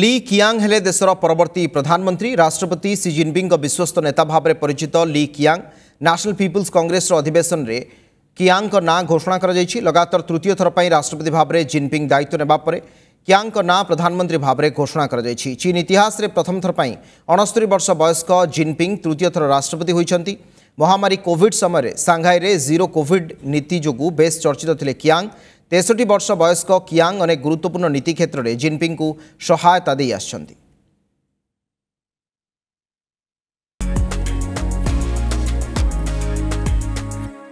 লি কিয়াং হলে দেশের পরবর্তী প্রধানমন্ত্রী রাষ্ট্রপতি সি জিনপিং বিশ্বস্ত নেতা ভাবে পরিচিত লি কিয়াং ন্যাশনাল পিপুলস কংগ্রেসর অধিবেশনরে কিয়াঙ্ক না ঘোষণা করা যাইছি লগাতার তৃতীয় থর পাই রাষ্ট্রপতি ভাবে জিনপিং দায়িত্ব নেবা পরে কিয়াঙ্ক না প্রধানমন্ত্রী ভাবে ঘোষণা করা যাইছি চীন ইতিহাসে প্রথম থর পাই অনস্তরি বর্ষ বয়স্ক জিনপিং তৃতীয় থর রাষ্ট্রপতি হয়েছেন মহামারী কোভিড সময় সাংহাইরে জিরো কোভিড নীতি যোগ বেশ চর্চিত লে কিয়াঙ্ক তেষট্টি বর্ষ বয়স্ক কিয়াং অনেক গুরুত্বপূর্ণ নীতিক্ষেত্রে জিনপিং সহায়তা দিয়ে আসছেন